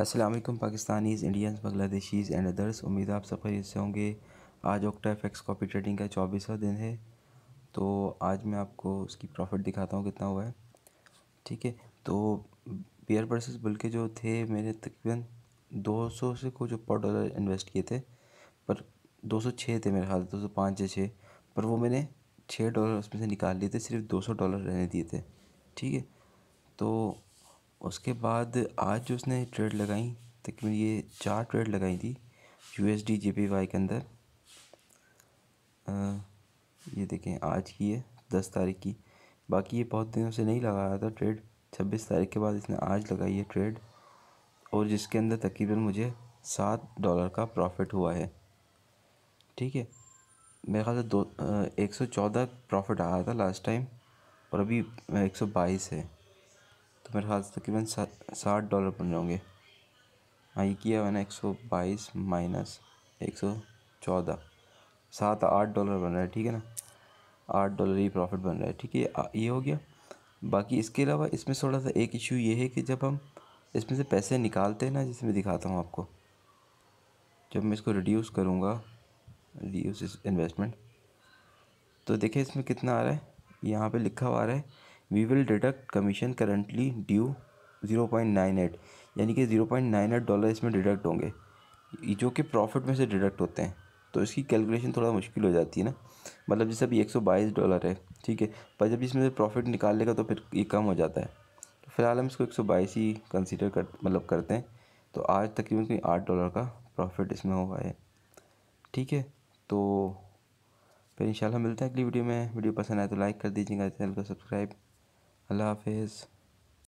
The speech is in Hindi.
Aslam Pakistanis Indians Bangladeshis and others उम्मीद आप सब से होंगे आज ओक्टा एफेक्स कॉपी ट्रेडिंग का चौबीसवा दिन है तो आज मैं आपको उसकी प्रॉफिट दिखाता हूँ कितना हुआ है ठीक है तो बियर वर्सेस बुल के जो थे मैंने तकरीबन 200 से कुछ ऊपर डॉलर इन्वेस्ट किए थे पर 206 थे मेरे ख्याल दो सौ पाँच या छः पर वो मैंने छः डॉलर उसमें से निकाल लिए थे सिर्फ सौ डॉलर रहने दिए थे ठीक है तो उसके बाद आज जो उसने ट्रेड लगाई तकरीबन ये चार ट्रेड लगाई थी U S D J P Y के अंदर आ, ये देखें आज की है दस तारीख की बाकी ये बहुत दिनों से नहीं लगा रहा था ट्रेड छब्बीस तारीख के बाद इसने आज लगाई है ट्रेड और जिसके अंदर तकरीबन मुझे सात डॉलर का प्रॉफिट हुआ है ठीक है मेरे ख्याल से दो एक सौ चौदह प्रॉफिट आ रहा था लास्ट टाइम और अभी एक सौ बाईस है तो मेरे ख्याल से तकरीबन साठ डॉलर बन हाँ ये किया मैंने एक सौ बाईस माइनस एक सौ चौदह सात आठ डॉलर बन रहा है ठीक है ना आठ डॉलर ही प्रॉफिट बन रहा है ठीक है ये हो गया बाकी इसके अलावा इसमें थोड़ा सा एक इशू ये है कि जब हम इसमें से पैसे निकालते हैं ना जिसमें दिखाता हूँ आपको जब मैं इसको रिड्यूस करूँगा रिड्यूस इन्वेस्टमेंट तो देखिए इसमें कितना आ रहा है यहाँ पे लिखा हुआ आ रहा है we will deduct commission currently due zero point nine यानी कि ज़ीरो पॉइंट नाइन डॉलर इसमें डिडक्ट होंगे जो कि प्रॉफिट में से डिडक्ट होते हैं तो इसकी कैलकुलेशन थोड़ा मुश्किल हो जाती है ना मतलब जैसे अभी एक सौ बाईस डॉलर है ठीक है पर जब इसमें से प्रॉफिट निकाल लेगा तो फिर ये कम हो जाता है तो फिलहाल हम इसको एक सौ बाईस ही कंसिडर कर मतलब करते हैं तो आज तकरीबन कोई आठ डॉलर का प्रॉफिट इसमें हुआ है ठीक है तो फिर इंशाल्लाह मिलते हैं अगली वीडियो में वीडियो पसंद आए तो लाइक कर दीजिएगा चैनल को सब्सक्राइब अल्लाह हाफिज़